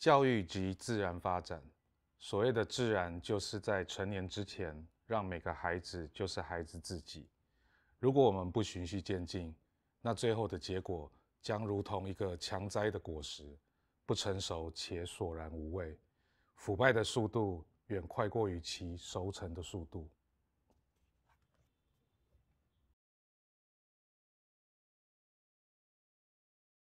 教育及自然发展，所谓的自然，就是在成年之前，让每个孩子就是孩子自己。如果我们不循序渐进，那最后的结果将如同一个强摘的果实，不成熟且索然无味，腐败的速度远快过于其熟成的速度。